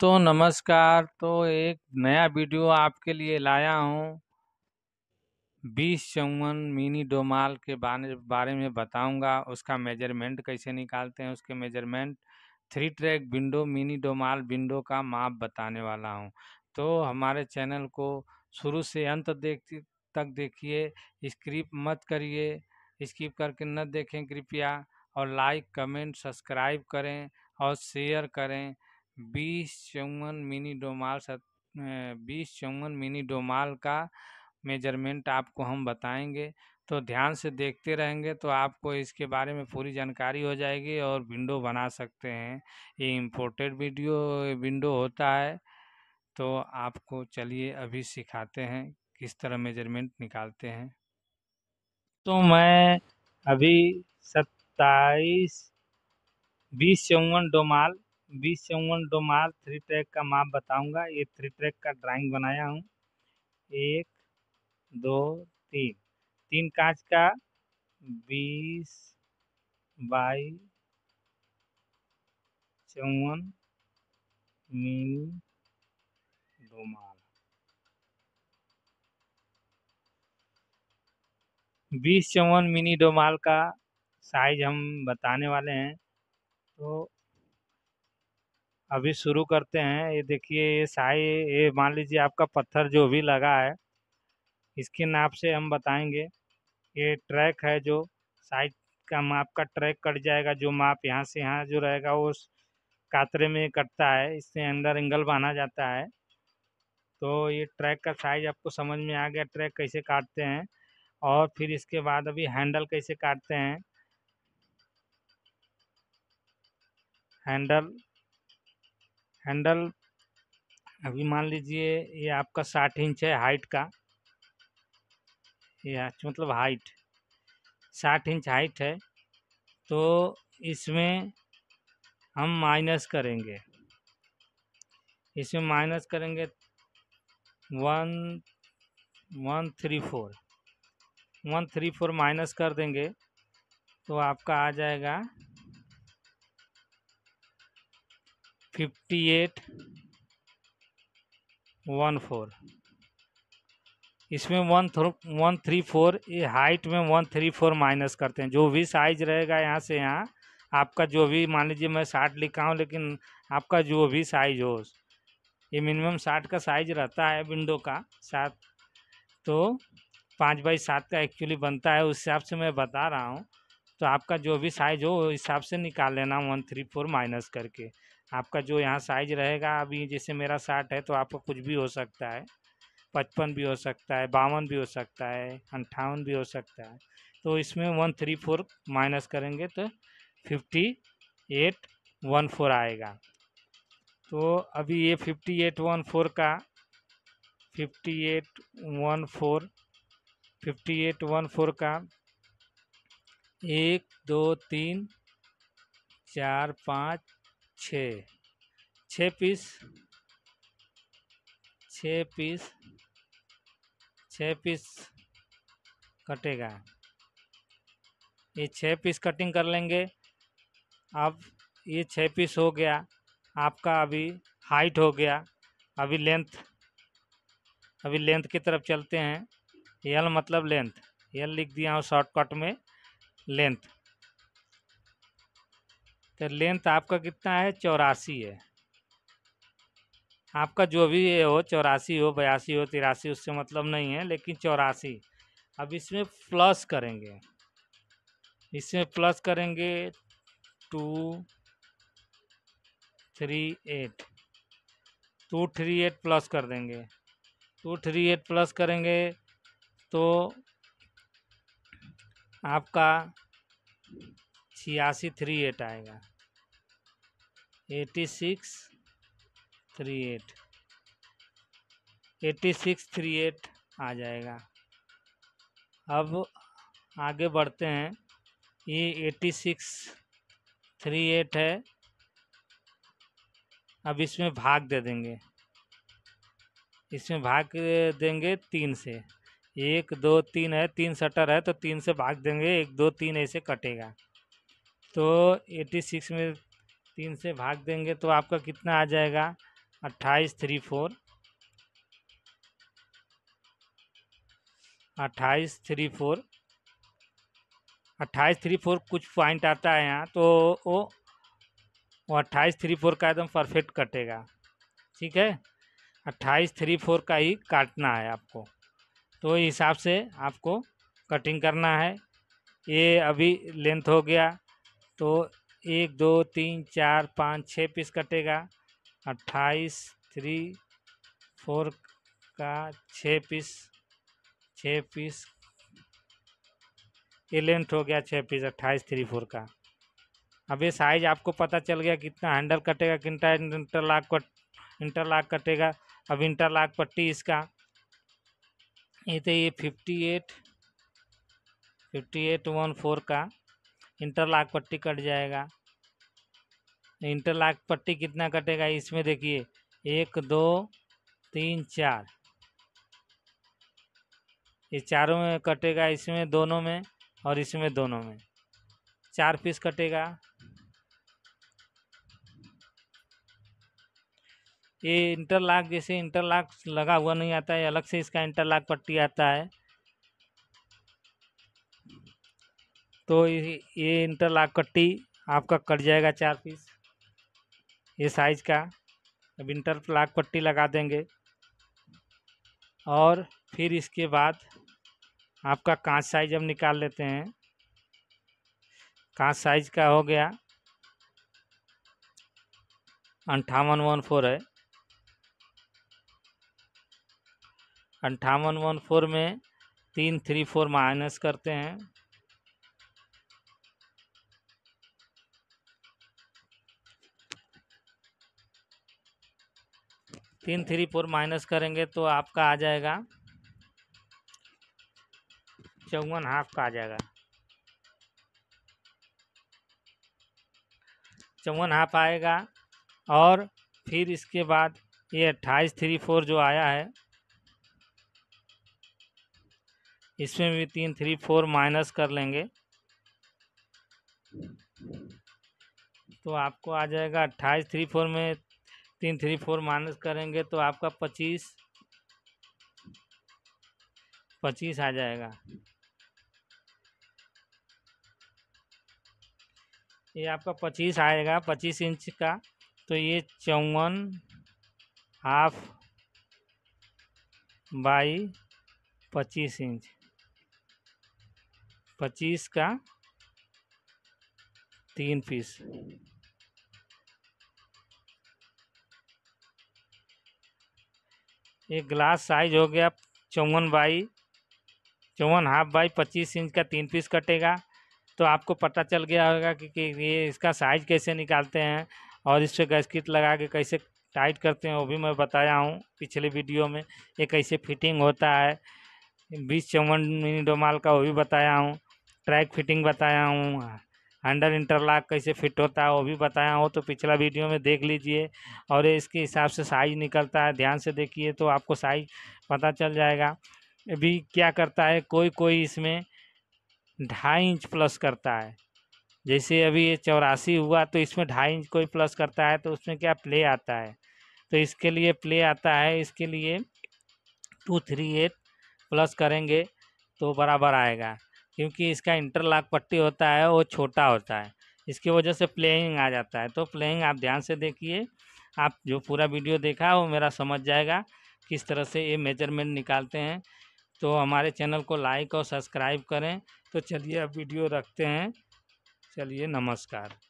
तो नमस्कार तो एक नया वीडियो आपके लिए लाया हूँ बीस चौवन मिनी डोमाल के बारे में बताऊंगा उसका मेजरमेंट कैसे निकालते हैं उसके measurement three track window mini domal window का माप बताने वाला हूँ तो हमारे चैनल को शुरू से अंत देख तक देखिए स्क्रिप मत करिए स्किप करके न देखें कृपया और लाइक कमेंट सब्सक्राइब करें और शेयर करें बीस चौवन मिनी डोमाल सत बीस चौवन मिनी डोमाल का मेजरमेंट आपको हम बताएंगे तो ध्यान से देखते रहेंगे तो आपको इसके बारे में पूरी जानकारी हो जाएगी और विंडो बना सकते हैं ये इम्पोर्टेड वीडियो विंडो होता है तो आपको चलिए अभी सिखाते हैं किस तरह मेजरमेंट निकालते हैं तो मैं अभी सत्ताईस बीस चौवन डोमाल बीस चौवन डोमाल थ्री ट्रैक का माप बताऊंगा ये थ्री ट्रैक का ड्राइंग बनाया हूँ एक दो तीन तीन कांच का बीस बाई चौवन मिनी डोमाल बीस चौवन मिनी डोमाल का साइज हम बताने वाले हैं तो अभी शुरू करते हैं ये देखिए ये साइज ये मान लीजिए आपका पत्थर जो भी लगा है इसके नाप से हम बताएंगे ये ट्रैक है जो साइज का माप का ट्रैक कट जाएगा जो माप यहाँ से यहाँ जो रहेगा वो कातरे में कटता है इससे अंदर एंगल बांधा जाता है तो ये ट्रैक का साइज आपको समझ में आ गया ट्रैक कैसे काटते हैं और फिर इसके बाद अभी हैंडल कैसे काटते हैं हैंडल हैंडल अभी मान लीजिए ये आपका साठ इंच है हाइट का यह मतलब हाइट साठ इंच हाइट है तो इसमें हम माइनस करेंगे इसमें माइनस करेंगे one one three four one three four minus कर देंगे तो आपका आ जाएगा फिफ्टी एट वन फोर इसमें one three one three four ये हाइट में वन थ्री फोर माइनस करते हैं जो भी साइज रहेगा यहाँ से यहाँ आपका जो भी मान लीजिए मैं साठ लिखा हूँ लेकिन आपका जो भी साइज हो ये मिनिमम साठ का साइज रहता है विंडो का सात तो पाँच बाई सात का एक्चुअली बनता है उस हिसाब से मैं बता रहा हूँ तो आपका जो भी साइज हो उस हिसाब से निकाल लेना वन थ्री फोर माइनस करके आपका जो यहाँ साइज रहेगा अभी जैसे मेरा साठ है तो आपका कुछ भी हो सकता है पचपन भी हो सकता है बावन भी हो सकता है अंठावन भी हो सकता है तो इसमें वन थ्री फोर माइनस करेंगे तो फिफ्टी एट वन फोर आएगा तो अभी ये फिफ्टी एट वन फोर का fifty eight one four fifty eight one four का एक दो तीन चार पाँच छ छ पीस छ पीस छ पीस कटेगा ये छः पीस कटिंग कर लेंगे अब ये छः पीस हो गया आपका अभी हाइट हो गया अभी लेंथ अभी लेंथ की तरफ चलते हैं एल मतलब लेंथ एल लिख दिया हूँ शॉर्टकट में लेंथ तो लेंथ आपका कितना है चौरासी है आपका जो भी ये हो चौरासी हो बयासी हो तिरासी उससे मतलब नहीं है लेकिन चौरासी अब इसमें प्लस करेंगे इसमें प्लस करेंगे two three eight two three eight plus कर देंगे टू थ्री एट प्लस करेंगे तो आपका छियासी थ्री एट आएगा eighty six three eight eighty six three eight आ जाएगा अब आगे बढ़ते हैं ये एटी सिक्स थ्री एट है अब इसमें भाग दे देंगे इसमें भाग देंगे तीन से एक दो तीन है तीन शटर है तो तीन से भाग देंगे एक दो तीन ऐसे कटेगा तो एटी सिक्स में तीन से भाग देंगे तो आपका कितना आ जाएगा अट्ठाईस थ्री फोर अट्ठाईस थ्री फोर अट्ठाईस थ्री फोर कुछ पॉइंट आता है यहाँ तो वो वो अट्ठाईस थ्री फोर का एकदम परफेक्ट कटेगा ठीक है अट्ठाईस थ्री फोर का ही काटना है आपको तो हिसाब से आपको कटिंग करना है ये अभी लेंथ हो गया तो एक दो तीन चार पाँच छः पीस कटेगा अट्ठाईस थ्री फोर का छः पीस छ पीस ये लेंथ हो गया छः पीस अट्ठाईस थ्री फोर का अब ये साइज आपको पता चल गया कितना हैंडल कटेगा कितना इंटरलाक कट इंटरलॉक कटेगा अब इंटरलॉक पट्टी इसका तो ये fifty eight fifty eight one four का इंटरलाक पट्टी कट जाएगा इंटरलाक पट्टी कितना कटेगा इसमें देखिए एक दो तीन चार ये चारों में कटेगा इसमें दोनों में और इसमें दोनों में चार पीस कटेगा ये इंटरलाक जैसे इंटरलॉक लगा हुआ नहीं आता है अलग से इसका इंटरलाक पट्टी आता है तो ये इंटरलाक पट्टी आपका कट जाएगा चार पीस ये साइज का अब इंटरलॉक पट्टी लगा देंगे और फिर इसके बाद आपका कांच साइज हम निकाल लेते हैं कांच साइज का हो गया अंठावन वन फोर है अंठावन वन फोर में तीन थ्री फोर माइनस करते हैं तीन थ्री फोर माइनस करेंगे तो आपका आ जाएगा चौवन हाफ का आ जाएगा चौवन हाफ आएगा और फिर इसके बाद ये अट्ठाईस थ्री फोर जो आया है इसमें भी तीन थ्री फोर माइनस कर लेंगे तो आपको आ जाएगा अट्ठाईस थ्री फोर में तीन थ्री फोर माइनस करेंगे तो आपका पच्चीस पच्चीस आ जाएगा ये आपका पच्चीस आएगा पच्चीस इंच का तो ये चौवन हाफ बाई पच्चीस इंच पच्चीस का तीन पीस ये ग्लास साइज हो गया चौवन बाई चौवन हाफ बाई पच्चीस इंच का तीन पीस कटेगा तो आपको पता चल गया होगा कि, कि ये इसका साइज कैसे निकालते हैं और इस पर गैसकिट लगा के कैसे टाइट करते हैं वो भी मैं बताया हूँ पिछले वीडियो में ये कैसे फिटिंग होता है बीस चौवन मिनी डोमाल का वो भी बताया हूँ ट्रैक फिटिंग बताया हूँ अंडर इंटरलॉक कैसे फिट होता है वो भी बताया हो तो पिछला वीडियो में देख लीजिए और इसके हिसाब से साइज निकलता है ध्यान से देखिए तो आपको साइज पता चल जाएगा अभी क्या करता है कोई कोई इसमें ढाई इंच प्लस करता है जैसे अभी ये चौरासी हुआ तो इसमें ढाई इंच कोई प्लस करता है तो उसमें क्या प्ले आता है तो इसके लिए प्ले आता है इसके लिए टू थ्री एट प्लस करेंगे तो बराबर आएगा क्योंकि इसका इंटरलॉक पट्टी होता है वो छोटा होता है इसकी वजह से प्लेइंग आ जाता है तो प्लेइंग आप ध्यान से देखिए आप जो पूरा वीडियो देखा वो मेरा समझ जाएगा किस तरह से ये मेजरमेंट निकालते हैं तो हमारे चैनल को लाइक और सब्सक्राइब करें तो चलिए अब वीडियो रखते हैं चलिए नमस्कार